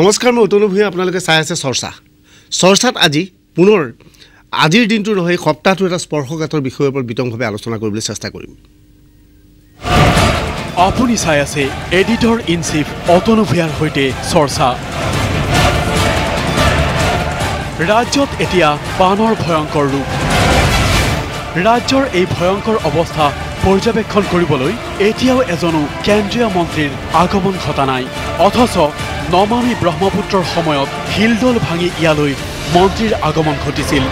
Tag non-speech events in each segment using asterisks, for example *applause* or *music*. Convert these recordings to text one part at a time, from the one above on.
নমস্কাৰ মই অতনু ভূঞা আপোনালোকে চাই আছে চৰ্চা চৰ্চাত আজি পুনৰ আজিৰ দিনটো নহয় সপ্তাহটো এটা স্পৰ্শকাতৰ বিষয়ৰ ওপৰত বিতংভাৱে আলোচনা কৰিবলৈ চেষ্টা কৰিম আপুনি চাই আছে এডিটৰ ইন চিফ অতনু ভূঞাৰ সৈতে চৰ্চা ৰাজ্যত এতিয়া বানৰ ভয়ংকৰ ৰূপ ৰাজ্যৰ এই ভয়ংকৰ অৱস্থা পৰ্যবেক্ষণ কৰিবলৈ এতিয়াও এজনো কেন্দ্ৰীয় মন্ত্ৰীৰ আগমন ঘটা নাই অথচ নমামী ব্ৰহ্মপুত্ৰৰ সময়ত শিলদল ভাঙি ইয়ালৈ মন্ত্ৰীৰ আগমন ঘটিছিল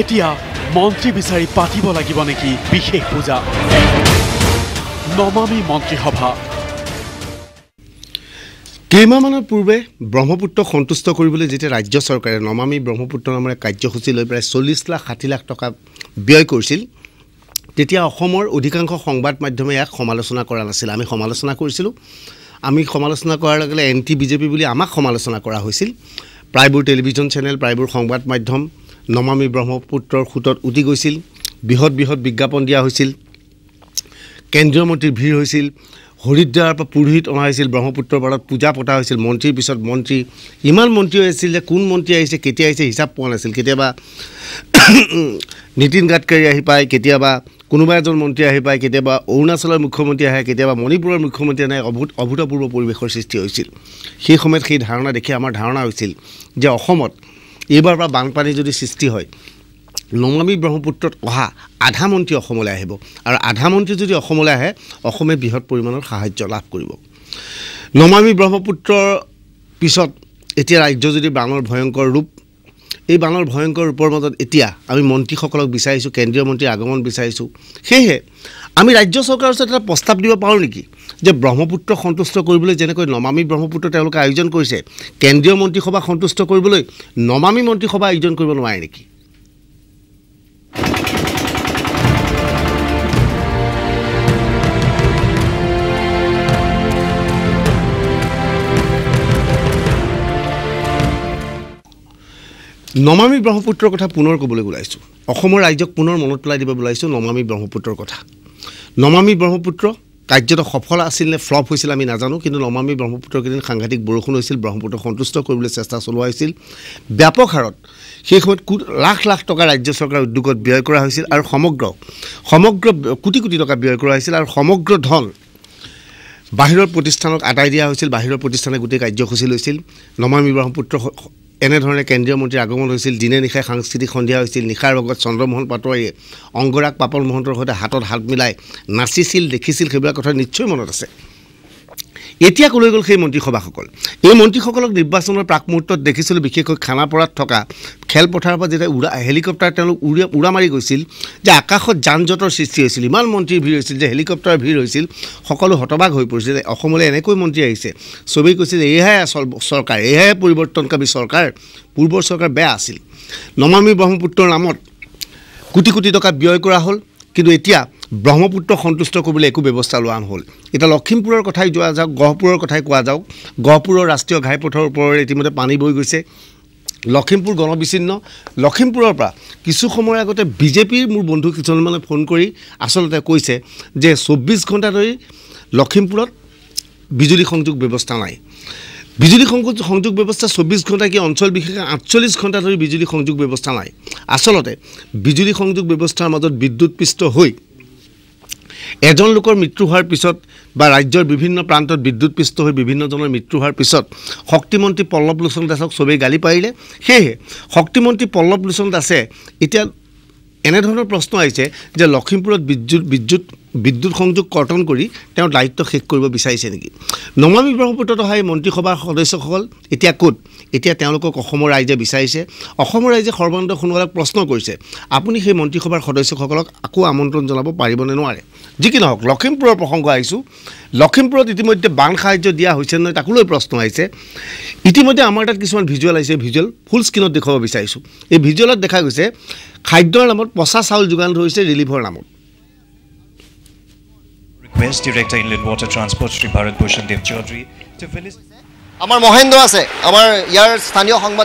এতিয়া মন্ত্ৰী বিচাৰি পাতিব লাগিব নেকি বিশেষ পূজা নমামী মন্ত্ৰীসভা কেইমাহমানৰ পূৰ্বে ব্ৰহ্মপুত্ৰ সন্তুষ্ট কৰিবলৈ যেতিয়া ৰাজ্য চৰকাৰে নমামী ব্ৰহ্মপুত্ৰ নামেৰে কাৰ্যসূচী লৈ প্ৰায় চল্লিছ লাখ ষাঠি লাখ টকা ব্যয় কৰিছিল তেতিয়া অসমৰ অধিকাংশ সংবাদ মাধ্যমে ইয়াক সমালোচনা কৰা নাছিল আমি সমালোচনা কৰিছিলোঁ আমি সমালোচনা কৰাৰ লগে লগে এন টি বিজেপি বুলি আমাক সমালোচনা কৰা হৈছিল প্ৰায়বোৰ টেলিভিশ্যন চেনেল প্ৰায়বোৰ সংবাদ মাধ্যম নমামী ব্ৰহ্মপুত্ৰৰ সোঁতত উটি গৈছিল বৃহৎ বৃহৎ বিজ্ঞাপন দিয়া হৈছিল কেন্দ্ৰীয় মন্ত্ৰীৰ ভিৰ হৈছিল হৰিদ্বাৰৰ পৰা পুৰোহিত অনা হৈছিল ব্ৰহ্মপুত্ৰৰ পাৰত পূজা পতা হৈছিল মন্ত্ৰীৰ পিছত মন্ত্ৰী ইমান মন্ত্ৰী আহিছিল যে কোন মন্ত্ৰী আহিছে কেতিয়া আহিছে হিচাপ পোৱা নাছিল কেতিয়াবা নীতিন গাডকাৰী আহি পায় কেতিয়াবা কোনোবা এজন মন্ত্ৰী আহি পায় কেতিয়াবা অৰুণাচলৰ মুখ্যমন্ত্ৰী আহে কেতিয়াবা মণিপুৰৰ মুখ্যমন্ত্ৰী আনে অভূত অভূতপূৰ্ব পৰিৱেশৰ সৃষ্টি হৈছিল সেই সময়ত সেই ধাৰণা দেখি আমাৰ ধাৰণা হৈছিল যে অসমত এইবাৰ পৰা বানপানী যদি সৃষ্টি হয় লংলামী ব্ৰহ্মপুত্ৰত অহা আধা মন্ত্ৰী অসমলৈ আহিব আৰু আধা মন্ত্ৰী যদি অসমলৈ আহে অসমে বৃহৎ পৰিমাণৰ সাহাৰ্য লাভ কৰিব নমামী ব্ৰহ্মপুত্ৰৰ পিছত এতিয়া ৰাজ্য যদি বানৰ ভয়ংকৰ ৰূপ এই বানৰ ভয়ংকৰ ৰূপৰ মাজত এতিয়া আমি মন্ত্ৰীসকলক বিচাৰিছোঁ কেন্দ্ৰীয় মন্ত্ৰীৰ আগমন বিচাৰিছোঁ সেয়েহে আমি ৰাজ্য চৰকাৰৰ ওচৰত এটা প্ৰস্তাৱ দিব পাৰোঁ নেকি যে ব্ৰহ্মপুত্ৰ সন্তুষ্ট কৰিবলৈ যেনেকৈ নমামী ব্ৰহ্মপুত্ৰ তেওঁলোকে আয়োজন কৰিছে কেন্দ্ৰীয় মন্ত্ৰীসভা সন্তুষ্ট কৰিবলৈ নমামী মন্ত্ৰীসভা আয়োজন কৰিব নোৱাৰে নেকি নমামী ব্ৰহ্মপুত্ৰৰ কথা পুনৰ ক'বলৈ ওলাইছোঁ অসমৰ ৰাইজক পুনৰ মনত পেলাই দিব ওলাইছোঁ নমামী ব্ৰহ্মপুত্ৰৰ কথা নমামী ব্ৰহ্মপুত্ৰ কাৰ্যটো সফল আছিল নে ফ্লপ হৈছিল আমি নাজানো কিন্তু নমামী ব্ৰহ্মপুত্ৰকেইদিন সাংঘাতিক বৰষুণ হৈছিল ব্ৰহ্মপুত্ৰ সন্তুষ্ট কৰিবলৈ চেষ্টা চলোৱা হৈছিল ব্যাপক হাৰত সেই সময়ত লাখ লাখ টকা ৰাজ্য চৰকাৰৰ উদ্যোগত ব্যয় কৰা হৈছিল আৰু সমগ্ৰ সমগ্ৰ কোটি কোটি টকা ব্যয় কৰা হৈছিল আৰু সমগ্ৰ ধন বাহিৰৰ প্ৰতিষ্ঠানক আদায় দিয়া হৈছিল বাহিৰৰ প্ৰতিষ্ঠানে গোটেই কাৰ্যসূচী লৈছিল নমামী ব্ৰহ্মপুত্ৰ এনেধৰণে কেন্দ্ৰীয় মন্ত্ৰীৰ আগমন হৈছিল দিনে নিশাই সাংস্কৃতিক সন্ধিয়া হৈছিল নিশাৰ ভাগত চন্দ্ৰমোহন পাটোৱাৰীয়ে অংগৰাগ পাপন মহন্তৰ সৈতে হাতত হাত মিলাই নাচিছিল দেখিছিল সেইবিলাক কথা নিশ্চয় মনত আছে এতিয়া কলৈ গ'ল সেই মন্ত্ৰীসভাসকল এই মন্ত্ৰীসকলক নিৰ্বাচনৰ প্ৰাক মুহূৰ্তত দেখিছিলোঁ বিশেষকৈ খানাপৰাত থকা খেলপথাৰৰ পৰা যেতিয়া উৰা হেলিকপ্টাৰ তেওঁলোক উৰা উৰা মাৰি গৈছিল যে আকাশত যান জঁটৰ সৃষ্টি হৈছিল ইমান মন্ত্ৰীৰ ভিৰ হৈছিল যে হেলিকপ্টাৰ ভিৰ হৈছিল সকলো হতবাগ হৈ পৰিছিল যে অসমলৈ এনেকৈ মন্ত্ৰী আহিছে চবেই কৈছিল এয়াই আচল চৰকাৰ এয়াই পৰিৱৰ্তনকামী চৰকাৰ পূৰ্বৰ চৰকাৰ বেয়া আছিল নমামি ব্ৰহ্মপুত্ৰৰ নামত কোটি কোটি টকা ব্যয় কৰা হ'ল কিন্তু এতিয়া ব্ৰহ্মপুত্ৰ সন্তুষ্ট কৰিবলৈ একো ব্যৱস্থা লোৱা নহ'ল এতিয়া লখিমপুৰৰ কথাই যোৱা যাওক গহপুৰৰ কথাই কোৱা যাওক গহপুৰৰ ৰাষ্ট্ৰীয় ঘাইপথৰ ওপৰত ইতিমধ্যে পানী বৈ গৈছে লখিমপুৰ গণবিচ্ছিন্ন লখিমপুৰৰ পৰা কিছু সময়ৰ আগতে বিজেপিৰ মোৰ বন্ধু কিছুমানে ফোন কৰি আচলতে কৈছে যে চৌব্বিছ ঘণ্টা ধৰি লখিমপুৰত বিজুলী সংযোগ ব্যৱস্থা নাই বিজুলী সংযোগ সংযোগ ব্যৱস্থা চৌব্বিছ ঘণ্টা কি অঞ্চল বিশেষকৈ আঠচল্লিছ ঘণ্টা ধৰি বিজুলী সংযোগ ব্যৱস্থা নাই আচলতে বিজুলী সংযোগ ব্যৱস্থাৰ মাজত বিদ্যুৎপৃষ্ট হৈ এজন লোকৰ মৃত্যু হোৱাৰ পিছত বা ৰাজ্যৰ বিভিন্ন প্ৰান্তত বিদ্যুৎপৃষ্ট হৈ বিভিন্নজনৰ মৃত্যু হোৱাৰ পিছত শক্তিমন্ত্ৰী পল্লৱ লোচন দাসক চবেই গালি পাৰিলে সেয়েহে শক্তিমন্ত্ৰী পল্লৱ লোচন দাসে এতিয়া এনেধৰণৰ প্ৰশ্ন আহিছে যে লখিমপুৰত বিদ্যুৎ বিদ্যুৎ বিদ্যুৎ সংযোগ কৰ্তন কৰি তেওঁৰ দায়িত্ব শেষ কৰিব বিচাৰিছে নেকি নমামী ব্ৰহ্মপুত্ৰত অহা এই মন্ত্ৰীসভাৰ সদস্যসকল এতিয়া ক'ত এতিয়া তেওঁলোকক অসমৰ ৰাইজে বিচাৰিছে অসমৰ ৰাইজে সৰ্বানন্দ সোণোৱালক প্ৰশ্ন কৰিছে আপুনি সেই মন্ত্ৰীসভাৰ সদস্যসকলক আকৌ আমন্ত্ৰণ জনাব পাৰিবনে নোৱাৰে যি কি নহওক লখিমপুৰৰ প্ৰসংগ আহিছোঁ লখিমপুৰত ইতিমধ্যে বান সাহায্য দিয়া হৈছে নহয় তাকো লৈ প্ৰশ্ন আহিছে ইতিমধ্যে আমাৰ তাত কিছুমান ভিজুৱেল আহিছে ভিজুৱেল ফুল স্ক্ৰীণত দেখুৱাব বিচাৰিছোঁ এই ভিজুৱেলত দেখা গৈছে খাদ্যৰ নামত পচা চাউল যোগান ধৰিছে ৰিলিফৰ নামত আমাৰ মহেন্দ্ৰ আছে আমাৰ ইয়াৰ স্থানীয় সংবাদ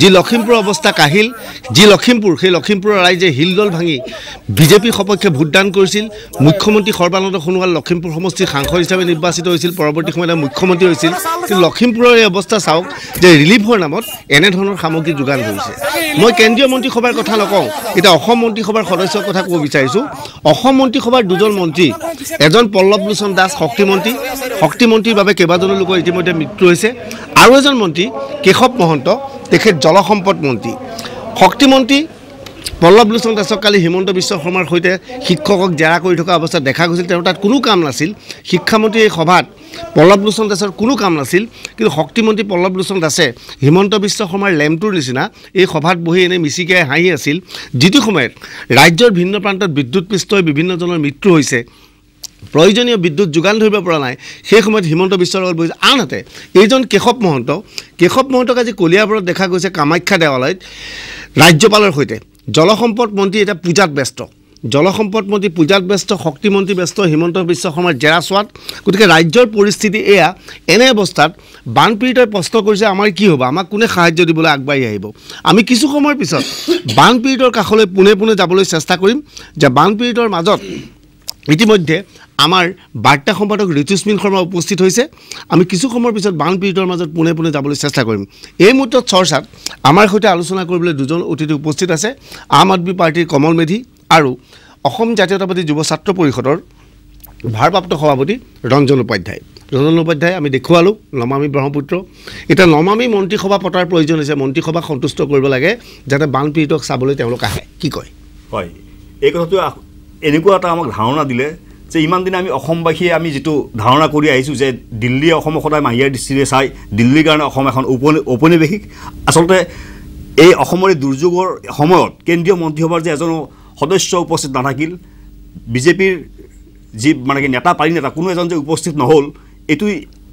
যি লক্ষীমপুৰ অৱস্থা কাহিল যি লখিমপুৰ সেই লখিমপুৰৰ ৰাইজে হিলদল ভাঙি বিজেপিৰ সপক্ষে ভোটদান কৰিছিল মুখ্যমন্ত্ৰী সৰ্বানন্দ সোণোৱাল লখিমপুৰ সমষ্টিৰ সাংসদ হিচাপে নিৰ্বাচিত হৈছিল পৰৱৰ্তী সময়ত মুখ্যমন্ত্ৰী হৈছিল কিন্তু লখিমপুৰৰ এই অৱস্থা চাওক যে ৰিলিফৰ নামত এনেধৰণৰ সামগ্ৰী যোগান ধৰিছে মই কেন্দ্ৰীয় মন্ত্ৰীসভাৰ কথা নকওঁ এতিয়া অসম মন্ত্ৰীসভাৰ সদস্যৰ কথা ক'ব বিচাৰিছোঁ অসম মন্ত্ৰীসভাৰ দুজন মন্ত্ৰী এজন পল্লৱ পল্লৱভূষণ দাস শক্তিমন্ত্ৰী শক্তিমন্ত্ৰীৰ বাবে কেইবাজনো লোকৰ ইতিমধ্যে মৃত্যু হৈছে আৰু এজন মন্ত্ৰী কেশৱ মহন্ত তেখেত জলসম্পদ মন্ত্ৰী শক্তিমন্ত্ৰী পল্লৱ লোচন দাসক কালি হিমন্ত বিশ্ব শৰ্মাৰ সৈতে শিক্ষকক জেৰা কৰি থকা অৱস্থাত দেখা গৈছিল তেওঁ তাত কোনো কাম নাছিল শিক্ষামন্ত্ৰীৰ এই সভাত পল্লৱ লোচন দাসৰ কোনো কাম নাছিল কিন্তু শক্তিমন্ত্ৰী পল্লৱ লোচন দাসে হিমন্ত বিশ্ব শৰ্মাৰ লেম্পটোৰ নিচিনা এই সভাত বহি এনেই মিচিকিয়াই হাঁহি আছিল যিটো সময়ত ৰাজ্যৰ ভিন্ন প্ৰান্তত বিদ্যুৎপৃষ্ট হৈ বিভিন্নজনৰ মৃত্যু হৈছে প্ৰয়োজনীয় বিদ্যুৎ যোগান ধৰিব পৰা নাই সেই সময়ত হিমন্ত বিশ্ব লগত বহিছে আনহাতে এইজন কেশৱ মহন্ত কেশৱ মহন্তক আজি কলিয়াবৰত দেখা গৈছে কামাখ্যা দেৱালয়ত ৰাজ্যপালৰ সৈতে জলসম্পদ মন্ত্ৰী এতিয়া পূজাত ব্যস্ত জলসম্পদ মন্ত্ৰী পূজাত ব্যস্ত শক্তিমন্ত্ৰী ব্যস্ত হিমন্ত বিশ্ব শৰ্মাৰ জেৰা চোৱাত গতিকে ৰাজ্যৰ পৰিস্থিতি এয়া এনে অৱস্থাত বানপীড়িতই প্ৰশ্ন কৰিছে আমাৰ কি হ'ব আমাক কোনে সাহাৰ্য দিবলৈ আগবাঢ়ি আহিব আমি কিছু সময়ৰ পিছত বানপীড়িতৰ কাষলৈ পোনে পোনে যাবলৈ চেষ্টা কৰিম যে বানপীড়িতৰ মাজত ইতিমধ্যে আমাৰ বাৰ্তা সম্পাদক ঋতুস্মিন শৰ্মা উপস্থিত হৈছে আমি কিছু সময়ৰ পিছত বানপীড়িতৰ মাজত পোনে পোনে যাবলৈ চেষ্টা কৰিম এই মুহূৰ্তত চৰ্চাত আমাৰ সৈতে আলোচনা কৰিবলৈ দুজন অতিথি উপস্থিত আছে আম আদমী পাৰ্টীৰ কমল মেধি আৰু অসম জাতীয়তাবাদী যুৱ ছাত্ৰ পৰিষদৰ ভাৰপ্ৰাপ্ত সভাপতি ৰঞ্জন উপাধ্যায় ৰঞ্জন উপাধ্যায় আমি দেখুৱালোঁ নমামী ব্ৰহ্মপুত্ৰ এতিয়া নমামী মন্ত্ৰীসভা পতাৰ প্ৰয়োজন হৈছে মন্ত্ৰীসভাক সন্তুষ্ট কৰিব লাগে যাতে বানপীড়িতক চাবলৈ তেওঁলোক আহে কি কয় হয় এই কথাটো এনেকুৱা এটা আমাক ধাৰণা দিলে যে ইমান দিনে আমি অসমবাসীয়ে আমি যিটো ধাৰণা কৰি আহিছোঁ যে দিল্লীয়ে অসমক সদায় মাহিয়াৰ দৃষ্টিৰে চাই দিল্লীৰ কাৰণে অসম এখন উপনি ঔপনিৱেশিক আচলতে এই অসমৰ দুৰ্যোগৰ সময়ত কেন্দ্ৰীয় মন্ত্ৰীসভাৰ যে এজনো সদস্য উপস্থিত নাথাকিল বিজেপিৰ যি মানে কি নেতা পাৰি নেতা কোনো এজন যে উপস্থিত নহ'ল এইটো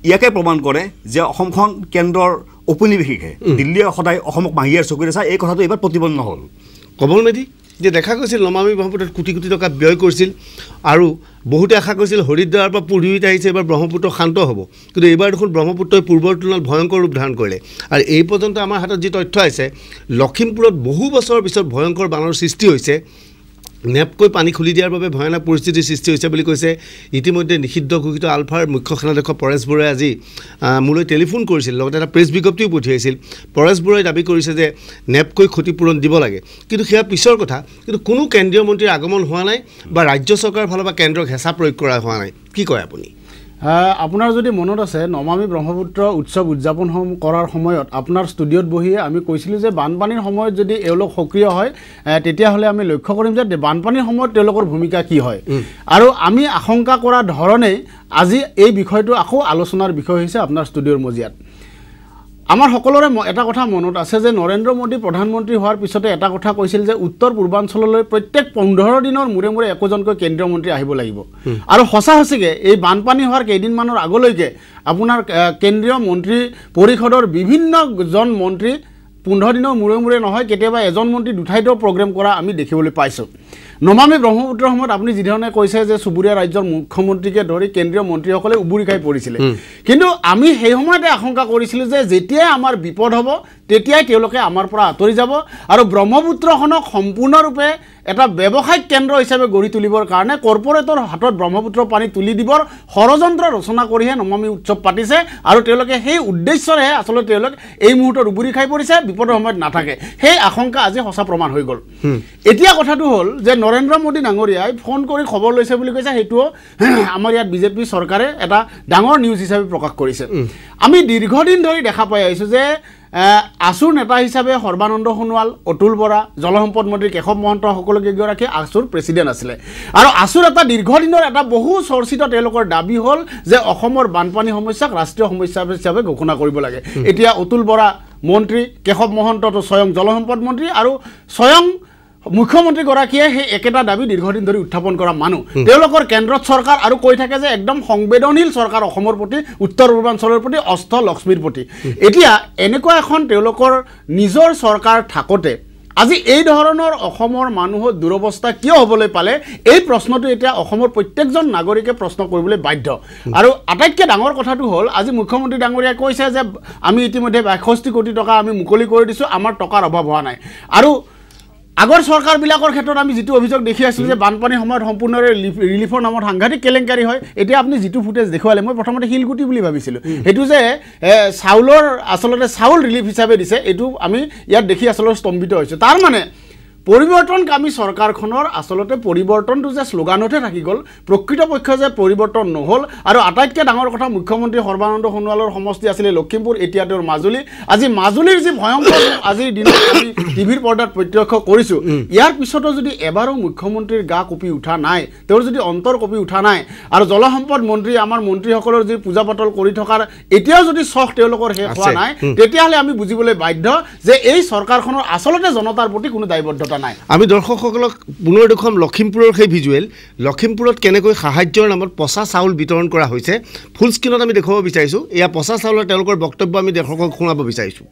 ইয়াকে প্ৰমাণ কৰে যে অসমখন কেন্দ্ৰৰ ঔপনিৱেশিকহে দিল্লীয়ে সদায় অসমক মাহিয়াৰ চকুৰে চাই এই কথাটো এইবাৰ প্ৰতিপন্ন হ'ল কমল মেধি যে দেখা গৈছিল নমামী ব্ৰহ্মপুত্ৰত কোটি কোটি টকা ব্যয় কৰিছিল আৰু বহুতে আশা কৰিছিল হৰিদ্বাৰৰ পৰা পুৰীত আহিছে এইবাৰ ব্ৰহ্মপুত্ৰ শান্ত হ'ব কিন্তু এইবাৰ দেখোন ব্ৰহ্মপুত্ৰই পূৰ্বৰ তুলনাত ভয়ংকৰ ৰূপ ধাৰণ কৰিলে আৰু এই পৰ্যন্ত আমাৰ হাতত যি তথ্য আছে লখিমপুৰত বহু বছৰৰ পিছত ভয়ংকৰ বানৰ সৃষ্টি হৈছে নেপকৈ পানী খুলি দিয়াৰ বাবে ভয়ানক পৰিস্থিতিৰ সৃষ্টি হৈছে বুলি কৈছে ইতিমধ্যে নিষিদ্ধ ঘোষিত আলফাৰ মুখ্য সেনাধ্যক্ষ পৰেশ বৰুৱাই আজি মোলৈ টেলিফোন কৰিছিল লগতে এটা প্ৰেছ বিজ্ঞপ্তিও পঠিয়াইছিল পৰেশ বৰুৱাই দাবী কৰিছে যে নেপকৈ ক্ষতিপূৰণ দিব লাগে কিন্তু সেয়া পিছৰ কথা কিন্তু কোনো কেন্দ্ৰীয় মন্ত্ৰীৰ আগমন হোৱা নাই বা ৰাজ্য চৰকাৰৰ ফালৰ পৰা কেন্দ্ৰক হেঁচা প্ৰয়োগ কৰা হোৱা নাই কি কয় আপুনি আপোনাৰ যদি মনত আছে নমামী ব্ৰহ্মপুত্ৰ উৎসৱ উদযাপন কৰাৰ সময়ত আপোনাৰ ষ্টুডিঅ'ত বহিয়ে আমি কৈছিলোঁ যে বানপানীৰ সময়ত যদি এওঁলোক সক্ৰিয় হয় তেতিয়াহ'লে আমি লক্ষ্য কৰিম যে বানপানীৰ সময়ত তেওঁলোকৰ ভূমিকা কি হয় আৰু আমি আশংকা কৰা ধৰণেই আজি এই বিষয়টো আকৌ আলোচনাৰ বিষয় হৈছে আপোনাৰ ষ্টুডিঅ'ৰ মজিয়াত আমাৰ সকলোৰে এটা কথা মনত আছে যে নৰেন্দ্ৰ মোদী প্ৰধানমন্ত্ৰী হোৱাৰ পিছতে এটা কথা কৈছিল যে উত্তৰ পূৰ্বাঞ্চললৈ প্ৰত্যেক পোন্ধৰ দিনৰ মূৰে মূৰে একোজনকৈ কেন্দ্ৰীয় মন্ত্ৰী আহিব লাগিব আৰু সঁচা সঁচাসঁচিকে এই বানপানী হোৱাৰ কেইদিনমানৰ আগলৈকে আপোনাৰ কেন্দ্ৰীয় মন্ত্ৰী পৰিষদৰ বিভিন্নজন মন্ত্ৰী পোন্ধৰ দিনৰ মূৰে মূৰে নহয় কেতিয়াবা এজন মন্ত্ৰী দুঠাইতো প্ৰগ্ৰেম কৰা আমি দেখিবলৈ পাইছোঁ নমামি ব্ৰহ্মপুত্ৰৰ সময়ত আপুনি যিধৰণে কৈছে যে চুবুৰীয়া ৰাজ্যৰ মুখ্যমন্ত্ৰীকে ধৰি কেন্দ্ৰীয় মন্ত্ৰীসকলে উবুৰি খাই পৰিছিলে কিন্তু আমি সেই সময়তে আশংকা কৰিছিলোঁ যে যেতিয়াই আমাৰ বিপদ হ'ব তেতিয়াই তেওঁলোকে আমাৰ পৰা আঁতৰি যাব আৰু ব্ৰহ্মপুত্ৰখনক সম্পূৰ্ণৰূপে এটা ব্যৱসায়িক কেন্দ্ৰ হিচাপে গঢ়ি তুলিবৰ কাৰণে কৰ্পৰেটৰ হাতত ব্ৰহ্মপুত্ৰ পানী তুলি দিবৰ ষড়যন্ত্ৰ ৰচনা কৰিহে নমামী উৎসৱ পাতিছে আৰু তেওঁলোকে সেই উদ্দেশ্যৰেহে আচলতে তেওঁলোক এই মুহূৰ্তত উবুৰি খাই পৰিছে বিপদৰ সময়ত নাথাকে সেই আশংকা আজি সঁচা প্ৰমাণ হৈ গ'ল এতিয়া কথাটো হ'ল যে নৰেন্দ্ৰ মোদী ডাঙৰীয়াই ফোন কৰি খবৰ লৈছে বুলি কৈছে সেইটোও *clears throat* আমাৰ ইয়াত বিজেপি চৰকাৰে এটা ডাঙৰ নিউজ হিচাপে প্ৰকাশ কৰিছে আমি দীৰ্ঘদিন ধৰি দেখা পাই আহিছোঁ যে আছুৰ নেতা হিচাপে সৰ্বানন্দ সোণোৱাল অতুল বৰা জলসম্পদ মন্ত্ৰী কেশৱ মহন্ত সকলোকে এগৰাকী আছুৰ প্ৰেচিডেণ্ট আছিলে আৰু আছুৰ এটা দীৰ্ঘদিনৰ এটা বহু চৰ্চিত তেওঁলোকৰ দাবী হ'ল যে অসমৰ বানপানী সমস্যাক ৰাষ্ট্ৰীয় সমস্যা হিচাপে ঘোষণা কৰিব লাগে এতিয়া অতুল বৰা মন্ত্ৰী কেশৱ মহন্তটো স্বয়ং জলসম্পদ মন্ত্ৰী আৰু স্বয়ং মুখ্যমন্ত্ৰীগৰাকীয়ে সেই একেটা দাবী দীৰ্ঘদিন ধৰি উত্থাপন কৰা মানুহ তেওঁলোকৰ কেন্দ্ৰত চৰকাৰ আৰু কৈ থাকে যে একদম সংবেদনশীল চৰকাৰ অসমৰ প্ৰতি উত্তৰ পূৰ্বাঞ্চলৰ প্ৰতি অস্থ লক্ষ্মীৰ প্ৰতি এতিয়া এনেকুৱা এখন তেওঁলোকৰ নিজৰ চৰকাৰ থাকোঁতে আজি এই ধৰণৰ অসমৰ মানুহৰ দুৰৱস্থা কিয় হ'বলৈ পালে এই প্ৰশ্নটো এতিয়া অসমৰ প্ৰত্যেকজন নাগৰিকে প্ৰশ্ন কৰিবলৈ বাধ্য আৰু আটাইতকৈ ডাঙৰ কথাটো হ'ল আজি মুখ্যমন্ত্ৰী ডাঙৰীয়াই কৈছে যে আমি ইতিমধ্যে বাষষ্ঠি কোটি টকা আমি মুকলি কৰি দিছোঁ আমাৰ টকাৰ অভাৱ হোৱা নাই আৰু আগৰ চৰকাৰবিলাকৰ ক্ষেত্ৰত আমি যিটো অভিযোগ দেখি আছোঁ যে বানপানীৰ সময়ত সম্পূৰ্ণৰে ৰিলিফৰ নামত সাংঘাতিক কেলেংকাৰী হয় এতিয়া আপুনি যিটো ফুটেজ দেখুৱালে মই প্ৰথমতে শিলগুটি বুলি ভাবিছিলোঁ সেইটো যে চাউলৰ আচলতে চাউল ৰিলিফ হিচাপে দিছে এইটো আমি ইয়াত দেখি আচলতে স্তম্ভিত হৈছোঁ তাৰমানে পৰিৱৰ্তন আমি চৰকাৰখনৰ আচলতে পৰিৱৰ্তনটো যে শ্লোগানতহে থাকি গ'ল প্ৰকৃত প্ৰকৃতপক্ষে যে পৰিৱৰ্তন নহ'ল আৰু আটাইতকৈ ডাঙৰ কথা মুখ্যমন্ত্ৰী সৰ্বানন্দ সোণোৱালৰ সমষ্টি আছিলে লখিমপুৰ এতিয়া তেওঁৰ মাজুলী আজি মাজুলীৰ যি ভয়ংকৰ আজিৰ দিনত আমি টিভিৰ পৰ্দাত প্ৰত্যক্ষ কৰিছোঁ ইয়াৰ পিছতো যদি এবাৰো মুখ্যমন্ত্ৰীৰ গা কপি উঠা নাই তেওঁৰ যদি অন্তৰ কপি উঠা নাই আৰু জলসম্পদ মন্ত্ৰী আমাৰ মন্ত্ৰীসকলৰ যি পূজা পাতল কৰি থকাৰ এতিয়াও যদি চখ তেওঁলোকৰ শেষ হোৱা নাই তেতিয়াহ'লে আমি বুজিবলৈ বাধ্য যে এই চৰকাৰখনৰ আচলতে জনতাৰ প্ৰতি কোনো দায়বদ্ধতা কৰা নাই আমি দৰ্শকসকলক পুনৰ দেখুৱাম লখিমপুৰৰ সেই ভিজুৱেল লখিমপুৰত কেনেকৈ সাহায্যৰ নামত পচা চাউল বিতৰণ কৰা হৈছে ফুল স্ক্ৰীণত আমি দেখুৱাব বিচাৰিছোঁ এয়া পচা চাউলৰ তেওঁলোকৰ বক্তব্য আমি দৰ্শকক শুনাব বিচাৰিছোঁ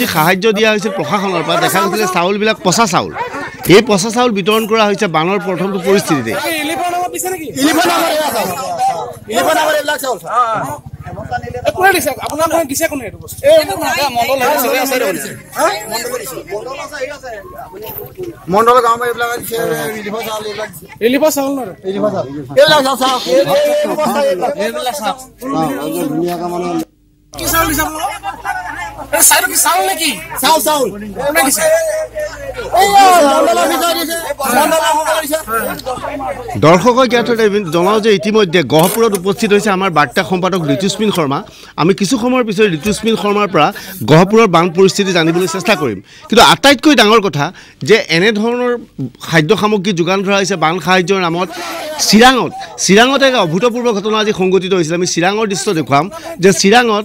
যি সাহায্য দিয়া হৈছিল প্ৰশাসনৰ পৰা দেখা গৈছিল যে চাউলবিলাক পচা চাউল এই পচা চাউল বিতৰণ কৰা হৈছে বানৰ প্ৰথমটো পৰিস্থিতিতে কি চাউল দিছা দৰ্শকৰ জ্ঞাতৰে জনাওঁ যে ইতিমধ্যে গহপুৰত উপস্থিত হৈছে আমাৰ বাৰ্তা সম্পাদক ঋতুস্মিন শৰ্মা আমি কিছু সময়ৰ পিছত ঋতুস্মিন শৰ্মাৰ পৰা গহপুৰৰ বান পৰিস্থিতি জানিবলৈ চেষ্টা কৰিম কিন্তু আটাইতকৈ ডাঙৰ কথা যে এনেধৰণৰ খাদ্য সামগ্ৰী যোগান ধৰা হৈছে বান সাহায্যৰ নামত চিৰাঙত চিৰাঙত এক অভূতপূৰ্ব ঘটনা আজি সংঘটিত হৈছিলে আমি চিৰাঙৰ দৃশ্য দেখুৱাম যে চিৰাঙত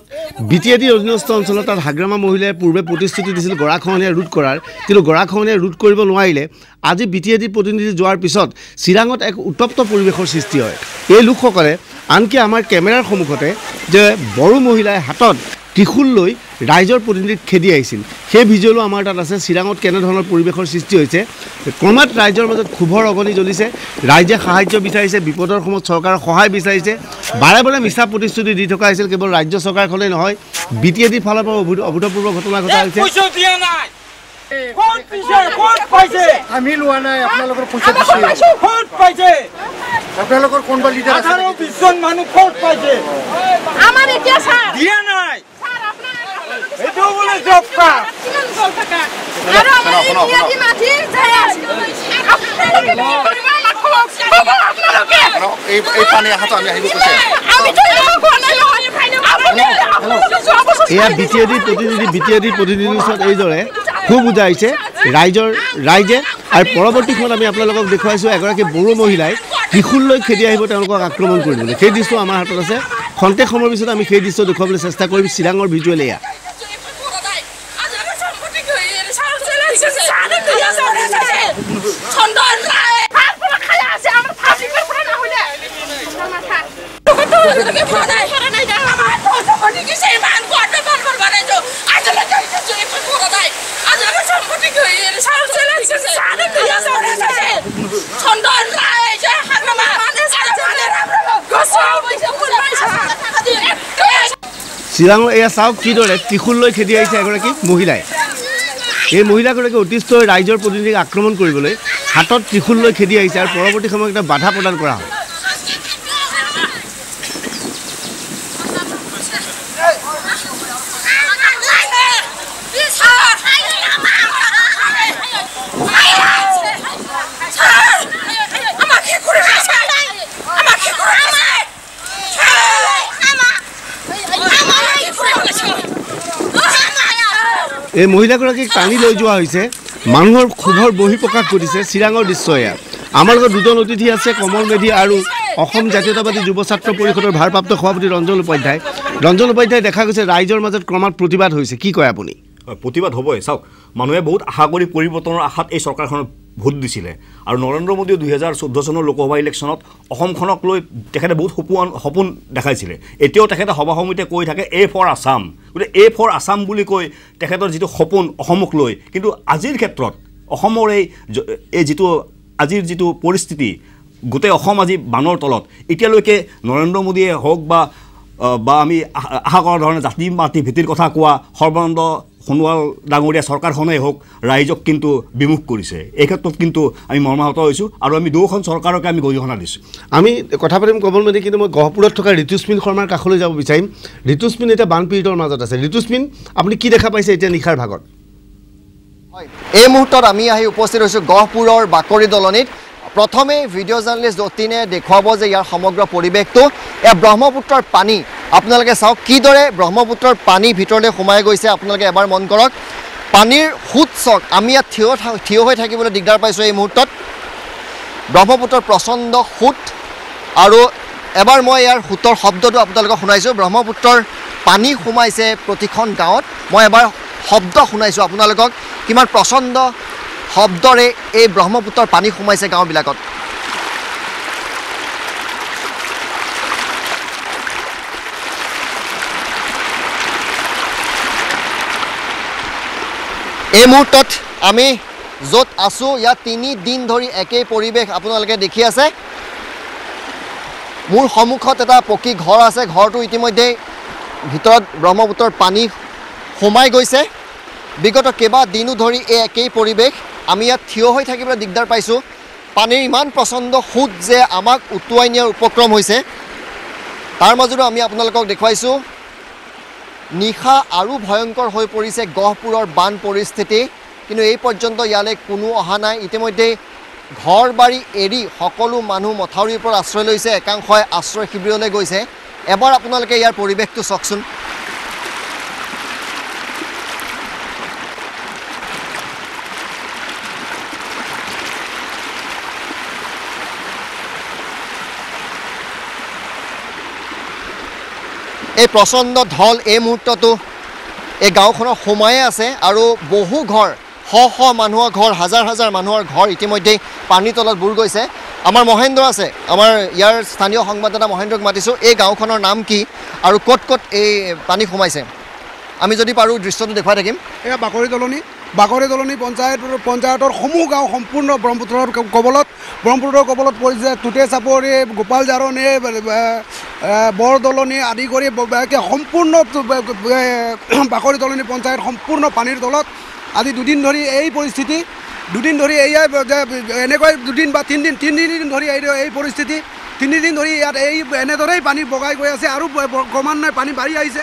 বি টি এ ডি অধীনস্থ অঞ্চলত তাত হাগ্ৰামা মহিলাই পূৰ্বে প্ৰতিশ্ৰুতি দিছিল গৰাখহনীয়া ৰোধ কৰাৰ কিন্তু গৰাখহনীয়া ৰোধ কৰিব নোৱাৰিলে আজি বি টি এ ডি প্ৰতিনিধি যোৱাৰ পিছত চিৰাঙত এক উত্তপ্ত পৰিৱেশৰ সৃষ্টি হয় এই লোকসকলে আনকি আমাৰ কেমেৰাৰ সন্মুখতে যে বড়ো মহিলাই হাতত ত্ৰিশুল লৈ ৰাইজৰ প্ৰতিনিধিক খেদি আহিছিল সেই ভিজুৱেলো আমাৰ তাত আছে চিৰাঙত কেনেধৰণৰ পৰিৱেশৰ সৃষ্টি হৈছে ক্ৰমাৎ ৰাইজৰ মাজত ক্ষোভৰ অগনি জ্বলিছে ৰাইজে সাহাৰ্য বিচাৰিছে বিপদৰ সময়ত চৰকাৰে সহায় বিচাৰিছে বাৰে বাৰে মিছা প্ৰতিশ্ৰুতি দি থকা হৈছিল কেৱল ৰাজ্য চৰকাৰখনেই নহয় বি টি এ ডিৰ ফালৰ পৰা অভূতপূৰ্ব ঘটনা ঘটা হৈছে এইয়া বিটিআইডি প্ৰতিনিধি বিটিআইডি প্ৰতিনিধিৰ ওচৰত এইদৰে খুব বুজাই আহিছে ৰাইজৰ ৰাইজে আৰু পৰৱৰ্তী সময়ত আমি আপোনালোকক দেখুৱাইছোঁ এগৰাকী বড়ো মহিলাই শিশুলৈ খেদি আহিব তেওঁলোকক আক্ৰমণ কৰিবলৈ সেই দৃশ্য আমাৰ হাতত আছে খন্তেক সময়ৰ পিছত আমি সেই দৃশ্য দেখুৱাবলৈ চেষ্টা কৰিম চিৰাঙৰ ভিজুৱেল এয়া চিৰাঙৰ এয়া চাওক কিদৰে ত্ৰিশুললৈ খেদি আহিছে এগৰাকী মহিলাই এই মহিলাগৰাকী অতিষ্ঠ ৰাইজৰ প্ৰতিনিধিক আক্ৰমণ কৰিবলৈ হাতত ত্ৰিশুললৈ খেদি আহিছে আৰু পৰৱৰ্তী সময়ত এটা বাধা প্ৰদান কৰা হয় এই মহিলাগৰাকীক টানি লৈ যোৱা হৈছে মানুহৰ ক্ষোভৰ বহিঃপ্ৰকাশ কৰিছে চিৰাঙৰ দৃশ্য এয়া আমাৰ লগত দুজন অতিথি আছে কমল মেধি আৰু অসম জাতীয়তাবাদী যুৱ ছাত্ৰ পৰিষদৰ ভাৰপ্ৰাপ্ত সভাপতি ৰঞ্জন উপাধ্যায় ৰঞ্জন উপাধ্যায় দেখা গৈছে ৰাইজৰ মাজত ক্ৰমাৎ প্ৰতিবাদ হৈছে কি কয় আপুনি প্ৰতিবাদ হ'বই চাওক মানুহে বহুত আশা কৰি পৰিৱৰ্তনৰ আশাত এই চৰকাৰখনৰ ভোট দিছিলে আৰু নৰেন্দ্ৰ মোদীয়ে দুহেজাৰ চৈধ্য চনৰ লোকসভা ইলেকশ্যনত অসমখনক লৈ তেখেতে বহুত সপোন সপোন দেখাইছিলে এতিয়াও তেখেতে সভা সমিতিয়ে কৈ থাকে এ ফৰ আছাম গতিকে এ ফৰ আছাম বুলি কৈ তেখেতৰ যিটো সপোন অসমক লৈ কিন্তু আজিৰ ক্ষেত্ৰত অসমৰ এই এই যিটো আজিৰ যিটো পৰিস্থিতি গোটেই অসম আজি বানৰ তলত এতিয়ালৈকে নৰেন্দ্ৰ মোদীয়ে হওক বা বা আমি আশা কৰা ধৰণে জাতি মাতি ভিত্তিৰ কথা কোৱা সৰ্বানন্দ সোণোৱাল ডাঙৰীয়া চৰকাৰখনেই হওক ৰাইজক কিন্তু বিমুখ কৰিছে এই ক্ষেত্ৰত কিন্তু আমি মৰ্মাহত হৈছোঁ আৰু আমি দুয়োখন চৰকাৰকে আমি গৰিহণা দিছোঁ আমি কথা পাতিম কমল মেধি কিন্তু মই গহপুৰত থকা ঋতুস্মিন শৰ্মাৰ কাষলৈ যাব বিচাৰিম ঋতুস্মিন এতিয়া বানপীড়িতৰ মাজত আছে ঋতুস্মিন আপুনি কি দেখা পাইছে এতিয়া নিশাৰ ভাগত হয় এই মুহূৰ্তত আমি আহি উপস্থিত হৈছোঁ গহপুৰৰ বাকৰি দলনিত প্ৰথমেই ভিডিঅ' জাৰ্ণালিষ্ট যতীনে দেখুৱাব যে ইয়াৰ সমগ্ৰ পৰিৱেশটো এই ব্ৰহ্মপুত্ৰৰ পানী আপোনালোকে চাওক কিদৰে ব্ৰহ্মপুত্ৰৰ পানী ভিতৰলৈ সোমাই গৈছে আপোনালোকে এবাৰ মন কৰক পানীৰ সোঁত চক আমি ইয়াত থিয় থিয় হৈ থাকিবলৈ দিগদাৰ পাইছোঁ এই মুহূৰ্তত ব্ৰহ্মপুত্ৰৰ প্ৰচণ্ড সোঁত আৰু এবাৰ মই ইয়াৰ সোঁতৰ শব্দটো আপোনালোকক শুনাইছোঁ ব্ৰহ্মপুত্ৰৰ পানী সোমাইছে প্ৰতিখন গাঁৱত মই এবাৰ শব্দ শুনাইছোঁ আপোনালোকক কিমান প্ৰচণ্ড শব্দৰে এই ব্ৰহ্মপুত্ৰৰ পানী সোমাইছে গাঁওবিলাকত এই মুহূৰ্তত আমি য'ত আছোঁ ইয়াত তিনিদিন ধৰি একেই পৰিৱেশ আপোনালোকে দেখি আছে মোৰ সন্মুখত এটা পকী ঘৰ আছে ঘৰটো ইতিমধ্যে ভিতৰত ব্ৰহ্মপুত্ৰৰ পানী সোমাই গৈছে বিগত কেইবাদিনো ধৰি এই একেই পৰিৱেশ আমি ইয়াত থিয় হৈ থাকিবলৈ দিগদাৰ পাইছোঁ পানীৰ ইমান প্ৰচণ্ড সোঁত যে আমাক উটুৱাই নিয়াৰ উপক্ৰম হৈছে তাৰ মাজতো আমি আপোনালোকক দেখুৱাইছোঁ নিশা আৰু ভয়ংকৰ হৈ পৰিছে গহপুৰৰ বান পৰিস্থিতি কিন্তু এই পৰ্যন্ত ইয়ালৈ কোনো অহা নাই ইতিমধ্যে ঘৰ বাৰী এৰি সকলো মানুহ মথাউৰিৰ পৰা আশ্ৰয় লৈছে একাংশই আশ্ৰয় শিবিৰলৈ গৈছে এবাৰ আপোনালোকে ইয়াৰ পৰিৱেশটো চাওকচোন প্ৰচণ্ড ঢল এই মুহূৰ্ততো এই গাঁওখনত সোমাই আছে আৰু বহু ঘৰ শ শ মানুহৰ ঘৰ হাজাৰ হাজাৰ মানুহৰ ঘৰ ইতিমধ্যেই পানীৰ তলত বুৰ গৈছে আমাৰ মহেন্দ্ৰ আছে আমাৰ ইয়াৰ স্থানীয় সংবাদদাতা মহেন্দ্ৰক মাতিছোঁ এই গাঁওখনৰ নাম কি আৰু ক'ত ক'ত এই পানী সোমাইছে আমি যদি পাৰোঁ দৃশ্যটো দেখুৱাই থাকিম এয়া বাকৰি দলনি বাকৰি দলনি পঞ্চায়ত পঞ্চায়তৰ সমূহ গাঁও সম্পূৰ্ণ ব্ৰহ্মপুত্ৰৰ কবলত ব্ৰহ্মপুত্ৰৰ কবলত পৰিছে টুটে চাপৰি গোপাল জাৰণে বৰদলনি আদি কৰি সম্পূৰ্ণ বাকৰি দলনি পঞ্চায়ত সম্পূৰ্ণ পানীৰ তলত আজি দুদিন ধৰি এই পৰিস্থিতি দুদিন ধৰি এয়াই যে এনেকৈ দুদিন বা তিনিদিন তিনিদিন ধৰি এই এই পৰিস্থিতি তিনিদিন ধৰি ইয়াত এই এনেদৰেই পানী বগাই গৈ আছে আৰু ক্ৰমান্বয়ে পানী বাঢ়ি আহিছে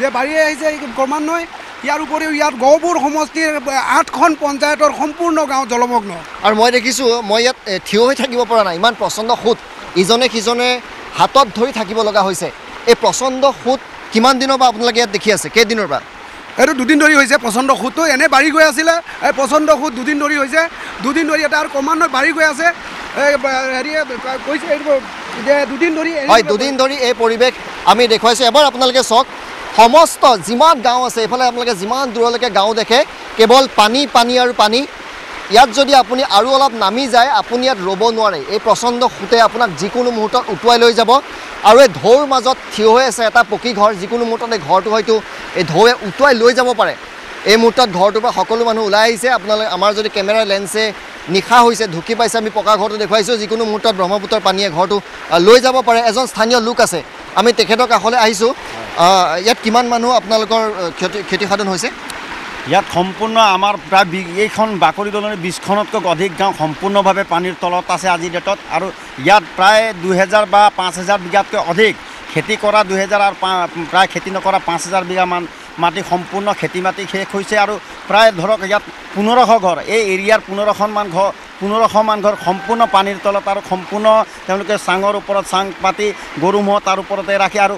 যে বাঢ়ি আহিছে ক্ৰমান্বয়ে ইয়াৰ উপৰিও ইয়াত গহপুৰ সমষ্টিৰ আঠখন পঞ্চায়তৰ সম্পূৰ্ণ গাঁও জলমগ্ন আৰু মই দেখিছোঁ মই ইয়াত থিয় হৈ থাকিব পৰা নাই ইমান প্ৰচণ্ড সোঁত ইজনে সিজনে হাতত ধৰি থাকিব লগা হৈছে এই প্ৰচণ্ড সোঁত কিমান দিনৰ পৰা আপোনালোকে ইয়াত দেখি আছে কেইদিনৰ পৰা এইটো দুদিন ধৰি হৈছে প্ৰচণ্ড সোঁতটো এনে বাঢ়ি গৈ আছিলে এই প্ৰচণ্ড সোঁত দুদিন ধৰি হৈছে দুদিন ধৰি এটা আৰু ক্ৰমান্বয়ে বাঢ়ি গৈ আছে এই দুদিন ধৰি হয় দুদিন ধৰি এই পৰিৱেশ আমি দেখুৱাইছোঁ এবাৰ আপোনালোকে চাওক সমস্ত যিমান গাঁও আছে এইফালে আপোনালোকে যিমান দূৰলৈকে গাঁও দেখে কেৱল পানী পানী আৰু পানী ইয়াত যদি আপুনি আৰু অলপ নামি যায় আপুনি ইয়াত ৰ'ব নোৱাৰে এই প্ৰচণ্ড সোঁতে আপোনাক যিকোনো মুহূৰ্তত উটুৱাই লৈ যাব আৰু এই ঢৌৰ মাজত থিয় হৈ আছে এটা পকী ঘৰ যিকোনো মুহূৰ্তত এই ঘৰটো হয়তো এই ঢৌৱে উটুৱাই লৈ যাব পাৰে এই মুহূৰ্তত ঘৰটোৰ পৰা সকলো মানুহ ওলাই আহিছে আপোনালোকে আমাৰ যদি কেমেৰা লেন্সে নিশা হৈছে ঢুকি পাইছে আমি পকা ঘৰটো দেখুৱাইছোঁ যিকোনো মুহূৰ্তত ব্ৰহ্মপুত্ৰৰ পানীয়ে ঘৰটো লৈ যাব পাৰে এজন স্থানীয় লোক আছে আমি তেখেতৰ কাষলৈ আহিছোঁ ইয়াত কিমান মানুহ আপোনালোকৰ ক্ষতি ক্ষতিসাধন হৈছে ইয়াত সম্পূৰ্ণ আমাৰ প্ৰায় এইখন বাকৰি দলনি বিছখনতকৈ অধিক গাঁও সম্পূৰ্ণভাৱে পানীৰ তলত আছে আজিৰ ডেটত আৰু ইয়াত প্ৰায় দুহেজাৰ বা পাঁচ হেজাৰ বিঘাতকৈ অধিক খেতি কৰা দুহেজাৰ আৰু প্ৰায় খেতি নকৰা পাঁচ হেজাৰ বিঘামান মাটি সম্পূৰ্ণ খেতি মাটি শেষ হৈছে আৰু প্ৰায় ধৰক ইয়াত পোন্ধৰশ ঘৰ এই এৰিয়াৰ পোন্ধৰশমান ঘৰ পোন্ধৰশমান ঘৰ সম্পূৰ্ণ পানীৰ তলত আৰু সম্পূৰ্ণ তেওঁলোকে চাঙৰ ওপৰত চাং পাতি গৰু ম'হ তাৰ ওপৰতে ৰাখে আৰু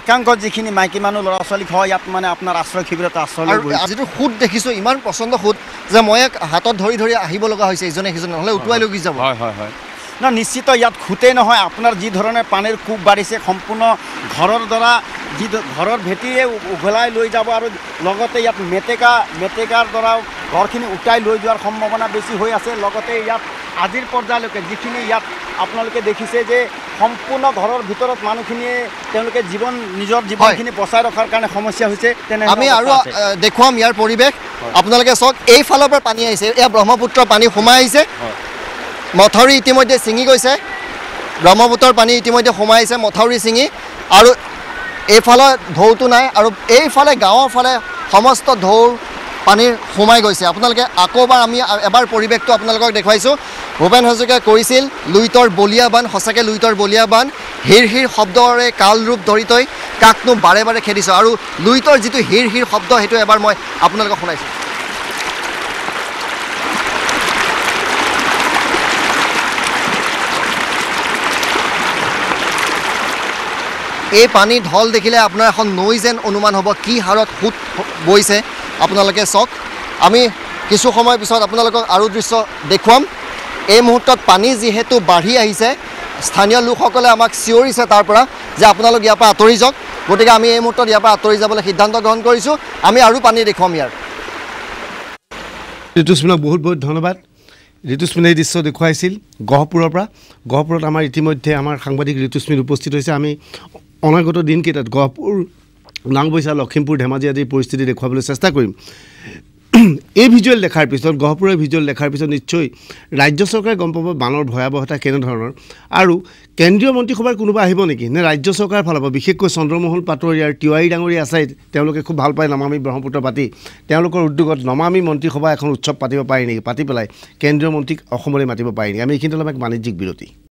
একাংকত যিখিনি মাইকী মানুহ ল'ৰা ছোৱালীক হয় ইয়াত মানে আপোনাৰ আশ্ৰয় ক্ষীব্ৰত আশ্ৰয় যিটো সোঁত দেখিছোঁ ইমান প্ৰচণ্ড সুদ যে মই হাতত ধৰি ধৰি আহিব লগা হৈছে ইজনে সিজনে নহ'লে উটুৱাই লৈ যাব হয় হয় হয় ন নিশ্চিত ইয়াত খুটেই নহয় আপোনাৰ যিধৰণে পানীৰ কোব বাঢ়িছে সম্পূৰ্ণ ঘৰৰ দ্বাৰা যি ঘৰৰ ভেটিয়ে উঘলাই লৈ যাব আৰু লগতে ইয়াত মেটেকা মেটেকাৰ দ্বাৰাও ঘৰখিনি উটাই লৈ যোৱাৰ সম্ভাৱনা বেছি হৈ আছে লগতে ইয়াত আজির পর্যায়লকে যিখিনি ইয়াত আপনাদের দেখিছে যে সম্পূর্ণ ঘরের ভিতর তেওঁলোকে জীবন নিজের জীবনখিন বচাই রখার কারণে সমস্যা হয়েছে আমি আরো দেখাম ইয়ার পরিবেশ আপনাদের সব এই ফালের পানি আছে এ ব্রহ্মপুত্র পানি সুমাই আছে মথরি ইতিমধ্যে ছিঙি গেছে ব্রহ্মপুত্রর পানি ইতিমধ্যে সুমাই আছে মথরি ছিঙি আর এইফালে ঢৌতো নাই আর এইফালে গাঁওয়ার ফলে সমস্ত ঢৌ পানির সুমাই গেছে আপনাদের আকোবার আমি এবার পরিবেশ আপনাদের দেখাইছো ভূপেন হাজৰিকাই কৈছিল লুইতৰ বলীয়া বান সঁচাকৈ লুইতৰ বলীয়া বান হিৰ হিৰ শব্দৰে কালৰূপ ধৰি তই কাকনো বাৰে বাৰে খেদিছোঁ আৰু লুইতৰ যিটো হিৰ হিৰ শব্দ সেইটো এবাৰ মই আপোনালোকক শুনাইছোঁ এই পানী ঢল দেখিলে আপোনাৰ এখন নৈ যেন অনুমান হ'ব কি হাৰত সোঁত বৈছে আপোনালোকে চাওক আমি কিছু সময়ৰ পিছত আপোনালোকক আৰু দৃশ্য দেখুৱাম এই মুহূৰ্তত পানী যিহেতু বাঢ়ি আহিছে স্থানীয় লোকসকলে আমাক চিঞৰিছে তাৰ পৰা যে আপোনালোক ইয়াৰ পৰা আঁতৰি যাওক গতিকে আমি এই মুহূৰ্তত ইয়াৰ পৰা আঁতৰি যাবলৈ সিদ্ধান্ত গ্ৰহণ কৰিছোঁ আমি আৰু পানী দেখুৱাম ইয়াৰ ঋতুস্মিনক বহুত বহুত ধন্যবাদ ঋতুস্মিনে এই দৃশ্য দেখুৱাইছিল গহপুৰৰ পৰা গহপুৰত আমাৰ ইতিমধ্যে আমাৰ সাংবাদিক ঋতুস্মিন উপস্থিত হৈছে আমি অনাগত দিনকেইটাত গহপুৰ নাওবৈচা লখিমপুৰ ধেমাজি আদি পৰিস্থিতি দেখুৱাবলৈ চেষ্টা কৰিম এই ভিজুৱেল দেখাৰ পিছত গহপুৰৰ ভিজুৱেল দেখাৰ পিছত নিশ্চয় ৰাজ্য চৰকাৰে গম পাব বানৰ ভয়াৱহতা কেনেধৰণৰ আৰু কেন্দ্ৰীয় মন্ত্ৰীসভাৰ কোনোবা আহিব নেকি নে ৰাজ্য চৰকাৰৰ ফালৰ পৰা বিশেষকৈ চন্দ্ৰমোহন আৰু তিৱাৰী ডাঙৰীয়া আছাই তেওঁলোকে খুব ভাল পায় নমামী ব্ৰহ্মপুত্ৰ পাতি তেওঁলোকৰ উদ্যোগত নমামী মন্ত্ৰীসভা এখন উৎসৱ পাতিব পাৰি নেকি পাতি পেলাই কেন্দ্ৰীয় মন্ত্ৰীক অসমলৈ মাতিব পাৰি নেকি আমি এইখিনিতে ল'ম এক বাণিজ্যিক বিৰতি